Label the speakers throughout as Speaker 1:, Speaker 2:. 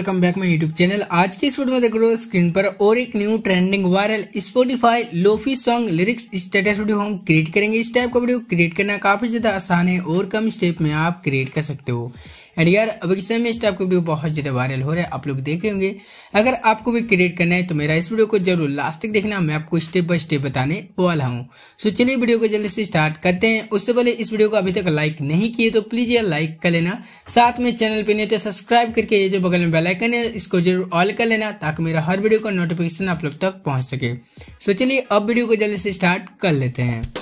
Speaker 1: welcome back my YouTube channel आज की इस वीडियो में देख रहे हो स्क्रीन पर और एक new trending viral Spotify lofi song lyrics status video हम क्रिएट करेंगे इस टाइप का वीडियो क्रिएट करना काफी ज्यादा आसान है और कम स्टेप में आप क्रिएट कर सकते हो एंड यार अभी समय में इस टाइप के वीडियो बहुत ज़्यादा वायरल हो रहा है आप लोग देखे होंगे अगर आपको भी क्रिएट करना है तो मेरा इस वीडियो को जरूर लास्ट तक देखना मैं आपको स्टेप बाय स्टेप बताने वाला हूँ सो चलिए वीडियो को जल्दी से स्टार्ट करते हैं उससे पहले इस वीडियो को अभी तक लाइक नहीं किए तो प्लीज़ यार लाइक कर लेना साथ में चैनल पर नहीं तो सब्सक्राइब करके ये जो बगल में बेलाइकन है इसको जरूर ऑल कर लेना ताकि मेरा हर वीडियो का नोटिफिकेशन आप लोग तक पहुँच सके सो चलिए अब वीडियो को जल्दी से स्टार्ट कर लेते हैं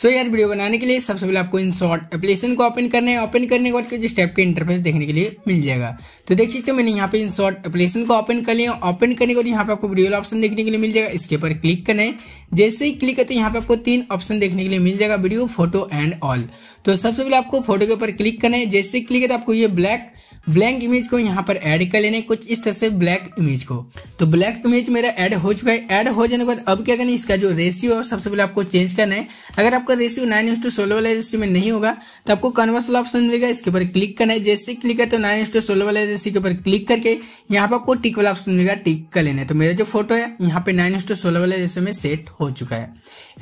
Speaker 1: सो so यार वीडियो बनाने के लिए सबसे पहले आपको इन शॉर्ट एप्लीकेशन को ओपन करना है ओपन करने के बाद कुछ स्टेप के इंटरफेस देखने के लिए मिल जाएगा तो देख सकते हो मैंने यहाँ पे इन शॉर्ट एप्लीकेशन को ओपन कर लिया ओपन करने के बाद यहाँ पे आपको वीडियो ऑप्शन देखने के लिए मिल जाएगा इसके ऊपर क्लिक करना है जैसे ही क्लिक करते हैं यहाँ पे आपको तीन ऑप्शन देखने के लिए मिल जाएगा वीडियो फोटो एंड ऑल तो सबसे पहले आपको फोटो के ऊपर क्लिक करना है जैसे क्लिक करते आपको ये ब्लैक ब्लैंक इमेज को यहाँ पर ऐड कर लेने कुछ इस तरह से ब्लैक इमेज को तो ब्लैक इमेज मेरा ऐड हो चुका है ऐड हो जाने के बाद अब क्या करना है इसका जो रेशियो है सबसे पहले आपको चेंज करना है अगर आपका रेशियो नाइन इंस टू सोलह वाला रेशियो में नहीं होगा तो आपको कन्वर्स वाला ऑप्शन मिलेगा इसके ऊपर क्लिक करना है जैसे क्लिक है तो नाइन इंस टू सोलह वाले रेशियो के ऊपर क्लिक करके यहाँ पर आपको टिक वाला ऑप्शन मिलेगा टिक कर लेना है तो मेरा जो फोटो है यहाँ पे नाइन इंस टू सोलह वाले रेशियो में सेट हो चुका है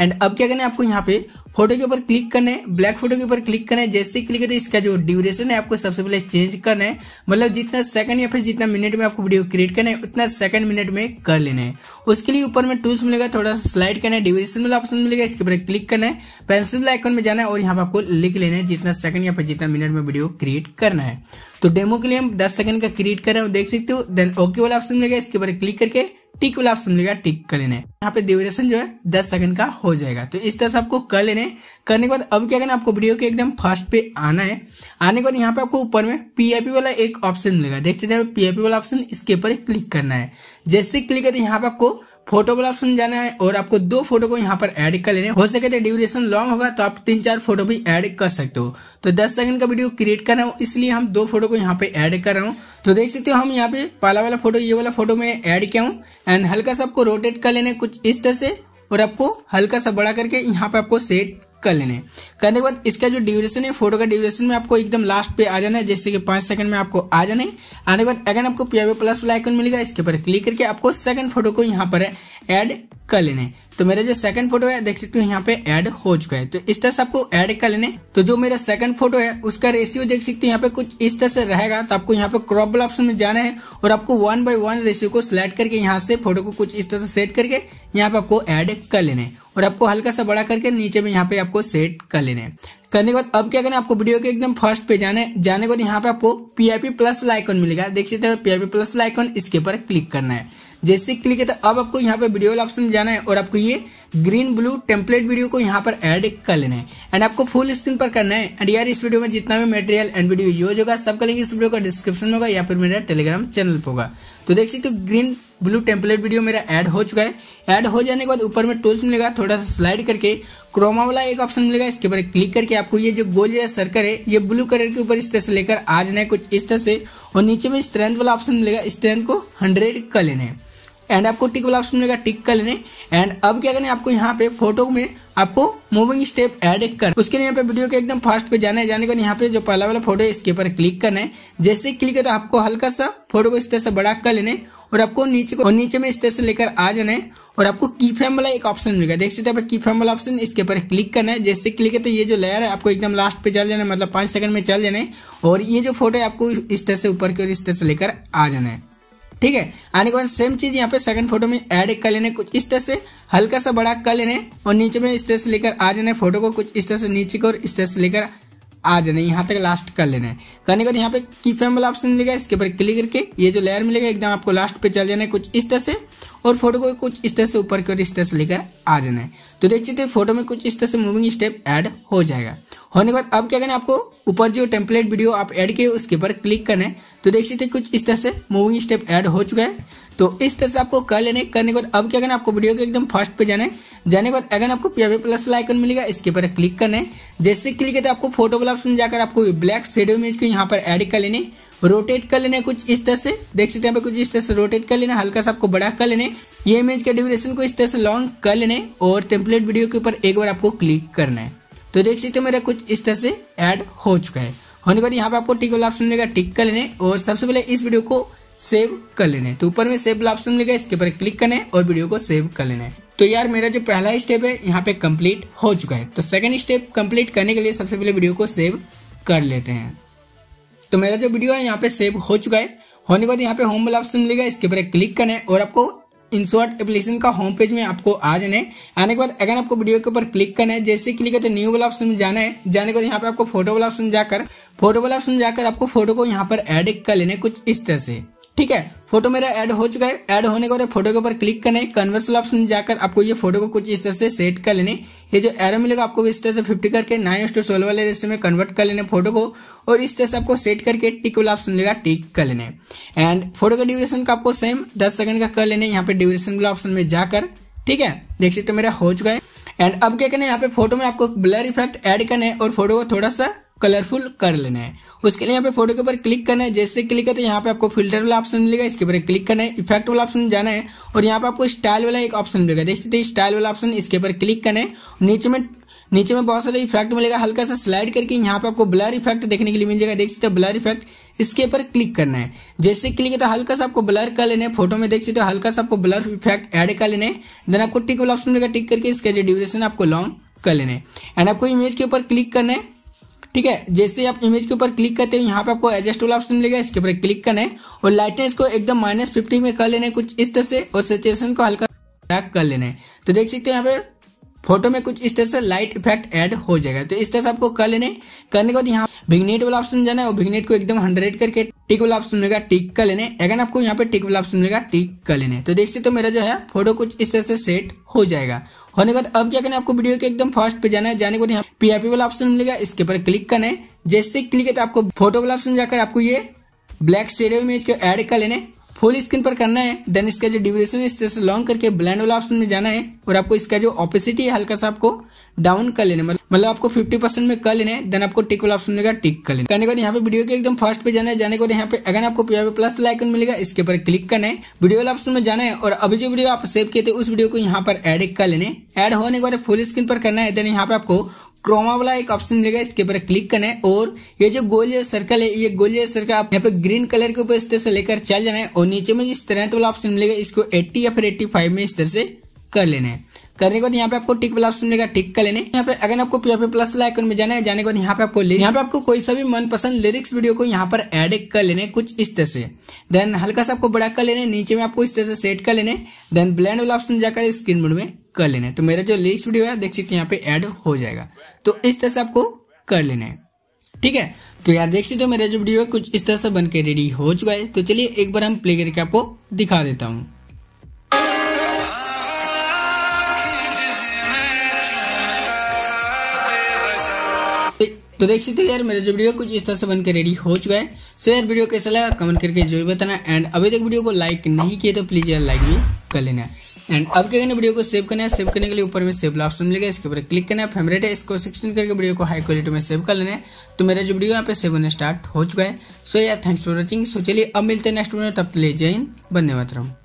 Speaker 1: एंड अब क्या करना है आपको यहाँ पे फोटो के ऊपर क्लिक करना है ब्लैक फोटो के ऊपर क्लिक करना है जैसे क्लिक है तो इसका जो ड्यूरेशन है आपको सबसे पहले चेंज करना है है मतलब जितना सेकंड या फिर जितना मिनट में आपको वीडियो क्रिएट करना है उतना सेकंड मिनट में कर लेना है उसके लिए ऊपर में टूल्स मिलेगा थोड़ा सा स्लाइड करना है डिविजन वाला ऑप्शन मिलेगा इसके ऊपर क्लिक करना है पेंसिल आइकन में जाना है और यहाँ पर आपको लिख लेना है जितना सेकंड या फिर जितना मिनट में वीडियो क्रिएट करना है तो डेमो के लिए हम दस सेकंड का क्रिएट कर रहे हैं देख सकते हो देन ओके वाला ऑप्शन मिलेगा इसके ऊपर क्लिक करके टिक वाला ऑप्शन मिलेगा टिक कर लेना है यहाँ पे ड्यूरेशन जो है दस सेकंड का हो जाएगा तो इस तरह से आपको कर लेने करने के बाद अब क्या करना आपको वीडियो के एकदम फर्स्ट पे आना है आने के बाद यहाँ पे आपको ऊपर में पीआईपी वाला एक ऑप्शन मिलेगा देख सकते हैं पीआईपी वाला ऑप्शन इसके ऊपर क्लिक करना है जैसे क्लिक करते तो यहाँ पे आपको फोटो वाला ऑप्शन जाना है और आपको दो फोटो को यहाँ पर ऐड कर लेने हो सके तो ड्यूरेशन लॉन्ग होगा तो आप तीन चार फोटो भी ऐड कर सकते हो तो दस सेकंड का वीडियो क्रिएट कर रहा हूँ इसलिए हम दो फोटो को यहाँ पे ऐड कर रहा हूँ तो देख सकते हो हम यहाँ पे पाला वाला फोटो ये वाला फोटो मैंने ऐड किया हूँ एंड हल्का सा आपको रोटेट कर लेने कुछ इस तरह से और आपको हल्का सा बड़ा करके यहाँ पे आपको सेट कर लेना है करने के बाद इसका जो ड्यूरेशन है फोटो का ड्यूरेशन में आपको एकदम लास्ट पे आ जाना है जैसे कि पाँच सेकंड में आपको आ जाना है आने के बाद अगर आपको पी प्लस वाला आइकन मिलेगा इसके ऊपर क्लिक करके आपको सेकंड फोटो को यहाँ पर ऐड कर लेने तो मेरा जो सेकंड फोटो है देख सकते हो यहाँ पे ऐड हो चुका है तो इस तरह से आपको ऐड कर लेने तो जो मेरा सेकंड फोटो है उसका रेशियो देख सकते हो यहाँ पे कुछ इस तरह से रहेगा तो आपको यहाँ पे क्रॉप वाला ऑप्शन में जाना है और आपको वन बाय वन रेशियो को सिलेक्ट करके यहाँ से फोटो को कुछ इस तरह से सेट करके यहाँ पे आपको ऐड कर लेना है और आपको हल्का सा बड़ा करके नीचे में यहाँ पे आपको सेट कर लेना है करने के बाद अब क्या करें आपको वीडियो के एकदम फर्स्ट पे जाने जाने के बाद यहाँ पे आपको पी प्लस लाइकॉन मिलेगा देख सकते आई पी प्लस लाइकॉन इसके ऊपर क्लिक करना है जैसे क्लिक है तो अब आपको यहाँ पे वीडियो ऑप्शन जाना है और आपको ये ग्रीन ब्लू टेम्पलेट वीडियो को यहाँ पर ऐड कर लेना है एंड आपको फुल स्क्रीन पर करना है एंड यार इस वीडियो में जितना भी मटेरियल एंड वीडियो यूज होगा सबका लिंक इस वीडियो का डिस्क्रिप्शन में होगा या फिर मेरा टेलीग्राम चैनल पर होगा तो देख सकते हो ग्रीन ब्लू टेम्पलेट वीडियो मेरा ऐड हो चुका है ऐड हो जाने के बाद ऊपर में टूल्स मिलेगा थोड़ा सा स्लाइड करके क्रोमा वाला एक ऑप्शन मिलेगा इसके ऊपर क्लिक करके आपको ये जो गोल या सर्कल है ये ब्लू कलर के ऊपर इस तरह से लेकर आ जाना है कुछ इस तरह से और नीचे में स्ट्रेंथ वाला ऑप्शन मिलेगा स्ट्रेंथ को हंड्रेड कर लेना है एंड आपको टिक वाला ऑप्शन मिलेगा टिक कर लेने एंड अब क्या करें आपको यहाँ पे फोटो में आपको मूविंग स्टेप ऐड कर उसके लिए यहाँ पे वीडियो के एकदम फास्ट पे जाने जाने के यहाँ पे जो पहला वाला फोटो है इसके ऊपर क्लिक करना है जैसे क्लिक है तो आपको हल्का सा फोटो को इस तरह से बड़ा कर लेने और आपको नीचे को और नीचे में इस तरह से लेकर आ जाना है और आपको की फ्रेम वाला एक ऑप्शन मिलेगा देख सकते हैं की फ्रेम वाला ऑप्शन इसके ऊपर क्लिक करना है जैसे क्लिक है तो ये जो लेयर है आपको एकदम लास्ट पे चल जाना है मतलब पाँच सेकंड में चल जाना है और ये जो फोटो है आपको इस तरह से ऊपर की और इस तरह से लेकर आ जाना है ठीक है आने के बाद सेम चीज़ यहाँ पे सेकंड फोटो में ऐड कर लेने कुछ इस तरह से हल्का सा बड़ा कर लेने और नीचे में इस तरह से लेकर आ जाना है फोटो को कुछ इस तरह से नीचे को और इस तरह से लेकर आ जाना यहाँ तक लास्ट कर लेना है करने के बाद यहाँ पे की फ्रेम वाला ऑप्शन मिलेगा इसके ऊपर क्लिक करके ये जो लेयर मिलेगा एकदम आपको लास्ट पे चल जाना है कुछ इस तरह से और फोटो को कुछ इस तरह से ऊपर की ओर इस तरह से लेकर आ जाना है तो देख सकते फोटो में कुछ इस तरह से मूविंग स्टेप ऐड हो जाएगा होने के बाद अब क्या करना आपको ऊपर जो टेम्पलेट वीडियो आप ऐड किए उसके ऊपर क्लिक करना है तो देख सकते कुछ इस तरह से मूविंग स्टेप ऐड हो चुका है तो इस तरह से आपको कर लेने करने के बाद अब क्या करना आपको वीडियो के एकदम फर्स्ट पे जाना है जाने के बाद अगर आपको पी प्लस लाइकन मिलेगा इसके ऊपर क्लिक करना है जैसे क्लिक करते तो आपको फोटो वाला ऑप्शन जाकर आपको ब्लैक शेडो इमेज को यहाँ पर ऐड कर लेने रोटेट कर लेना है कुछ इस तरह से देख सकते हैं कुछ इस तरह से रोटेट कर लेना हल्का सा आपको बड़ा कर लेने ये इमेज के ड्यूरेशन को इस तरह से लॉन्ग कर लेने और टेम्पलेट वीडियो के ऊपर एक बार आपको क्लिक करना है तो देख सकते हो मेरा कुछ इस तरह से ऐड हो चुका है होने के बाद यहाँ पे आपको टिक वाला ऑप्शन मिलेगा टिक कर लेने और सबसे पहले इस वीडियो को सेव कर लेना तो ऊपर में सेव वाला ऑप्शन मिलेगा इसके ऊपर क्लिक करना है और वीडियो को सेव कर लेना है तो यार मेरा जो पहला स्टेप है यहाँ पे कंप्लीट हो चुका है तो सेकंड स्टेप कंप्लीट करने के लिए सबसे पहले वीडियो को सेव कर लेते हैं तो मेरा जो वीडियो है यहाँ पे सेव हो चुका है होने के बाद यहाँ पे होम वाला ऑप्शन मिलेगा इसके ऊपर क्लिक करना है और आपको इंसर्ट एप्लीकेशन का होम पेज में आपको आ जाना है आने के बाद अगर आपको वीडियो के ऊपर क्लिक करना है जैसे क्लिक करते न्यू वाला ऑप्शन में जाना है जाने के बाद यहाँ पे आपको फोटो वाला ऑप्शन जाकर फोटो वाला ऑप्शन जाकर आपको फोटो को यहाँ पर एडिट कर लेना है कुछ इस तरह से ठीक है फोटो मेरा ऐड हो चुका है ऐड होने के बाद फोटो के ऊपर क्लिक करने कन्वर्स ऑप्शन में जाकर आपको ये फोटो को कुछ इस तरह से सेट कर लेने ये जो एरो मिलेगा आपको इस तरह से फिफ्टी करके नाइन एस टू सोलह वाले रेस्ट में कन्वर्ट कर लेने फोटो को और इस तरह से आपको सेट करके टिक वाला ऑप्शन मिलेगा टिक कर लेने एंड फोटो का ड्यूरेशन का आपको सेम दस सेकंड का कर लेने यहाँ पे ड्यूरेशन वाला ऑप्शन में जाकर ठीक है देख सकते मेरा हो चुका है एंड अब क्या करना है यहाँ पे फोटो में आपको ब्लर इफेक्ट ऐड करना है और फोटो को थोड़ा सा कलरफुल कर लेना है उसके लिए यहाँ पे फोटो के ऊपर क्लिक करना है जैसे क्लिक करते हैं यहाँ पे आपको फिल्टर वाला ऑप्शन मिलेगा इसके ऊपर क्लिक करना है इफेक्ट वाला ऑप्शन जाना है और यहाँ पे आपको स्टाइल वाला एक ऑप्शन मिलेगा देख सकते स्टाइल वाला ऑप्शन इसके ऊपर क्लिक करना है नीचे में नीचे में बहुत सारे इफेक्ट मिलेगा हल्का सा स्लाइड करके यहाँ पे आपको ब्लर इफेक्ट देखने के लिए मिल जाएगा देख सकते हो ब्लर इफेक्ट इसके ऊपर क्लिक करना है जैसे क्लिक है तो हल्का सा आपको ब्लर कर लेना है फोटो में देख सकते हो हल्का सा आपको ब्लर इफेक्ट ऐड कर लेना है देन आपको टिक वाला ऑप्शन मिलेगा टिक करके इसका जो ड्यूरेशन आपको लॉन्ग कर लेना है एंड आपको इमेज के ऊपर क्लिक करना है ठीक है जैसे आप इमेज के ऊपर क्लिक करते हो यहाँ पे आपको एडजस्टेबल ऑप्शन मिलेगा इसके ऊपर क्लिक करना है और लाइटनेस को एकदम माइनस फिफ्टी में कर लेना है कुछ इस तरह से और सेचुएशन को हल्का डार्क कर लेना है तो देख सकते हो यहाँ पे फोटो में कुछ इस तरह से लाइट इफेक्ट ऐड हो जाएगा तो इस तरह से आपको कर लेने करने के बाद यहाँ विग्नेट वाला ऑप्शन जाना है और भिग्नेट को एकदम हंड्रेड करके टिक वाला ऑप्शन मिलेगा टिक कर लेने अगर आपको यहाँ पे टिक वाला ऑप्शन मिलेगा टिक कर लेने तो देख सकते हो मेरा जो है फोटो कुछ इस तरह से सेट हो जाएगा होने के बाद अब क्या करना है आपको वीडियो के एकदम फर्स्ट पे जाना है जाने के बाद यहाँ पीआईपी वाला ऑप्शन मिलेगा इसके ऊपर क्लिक करना है जैसे क्लिक है तो आपको फोटो वाला ऑप्शन जाकर आपको ये ब्लैक स्टेडियो इमेज को ऐड कर लेना है फुल स्क्रीन पर करना है देन इसका जो ड्यूरेशन है इससे लॉन्ग करके ब्लैंड वाला ऑप्शन में जाना है और आपको इसका जो ऑपेसिटी है हल्का सा आपको डाउन कर लेना मतलब आपको 50 परसेंट में कर लेना है देन आपको टिक वाला ऑप्शन मिलेगा टिक कर लेना करने के बाद यहाँ पे वीडियो के एकदम फर्स्ट पे जाना है जाने के बाद यहाँ पे अगर आपको पी प्लस लाइकन मिलेगा इसके ऊपर क्लिक करना है वीडियो वाला ऑप्शन में जाना है और अभी जो वीडियो आप सेव किए थे उस वीडियो को यहाँ पर एड कर लेने एड होने के बाद फुल स्क्रीन पर करना है देन यहाँ पे आपको क्रोमा वाला एक ऑप्शन मिलेगा इसके ऊपर क्लिक करना है और ये जो गोल या सर्कल है ये गोल या सर्कल आप यहाँ पे ग्रीन कलर के ऊपर इस तरह से लेकर चल जाना है और नीचे में जिस तरह वाला ऑप्शन मिलेगा इसको एट्टी या फिर एट्टी फाइव में इस तरह से कर लेना है करने के बाद यहाँ पे आपको टिक वाला ऑप्शन मिलेगा टिक कर लेने यहाँ पे अगर आपको पीओपी प्लस आइकन में जाना है जाने के बाद यहाँ पे आपको यहाँ पे आपको कोई सा भी मनपसंद लिरिक्स वीडियो को यहाँ पर ऐड कर लेने कुछ इस तरह से देन हल्का सा आपको बड़ा कर लेने नीचे में आपको इस तरह से सेट कर लेने देन ब्लैंड वाला ऑप्शन जाकर स्क्रीन मोड में कर लेना है तो मेरा जो लिरिक्स वीडियो है देख सकते हैं यहाँ पे ऐड हो जाएगा तो इस तरह से आपको कर लेना है ठीक है तो यार देख सकते हो मेरा जो वीडियो है कुछ इस तरह से बन के रेडी हो चुका है तो चलिए एक बार हम प्ले करके आपको दिखा देता हूँ तो देख सकते हो यार मेरा जो वीडियो कुछ इस तरह से बनकर रेडी हो चुका है सो यार वीडियो कैसा लगा कमेंट करके जरूर बताना एंड अभी तक वीडियो को लाइक नहीं किया तो प्लीज़ यार लाइक भी कर लेना एंड अब क्या करना वीडियो को सेव करना है सेव करने के लिए ऊपर में सेव ऑप्शन मिलेगा इसके ऊपर क्लिक करना है फेवरेट है इसको सिक्सटीन करके वीडियो को हाई क्वालिटी में सेव कर लेना है तो मेरा जो वीडियो यहाँ पे सेव होने स्टार्ट हो चुका है सो यार थैंक्स फॉर वॉचिंग सो चलिए अब मिलते हैं नेक्स्ट वीडियो तब तक ले जय हिंद बंदे मातरम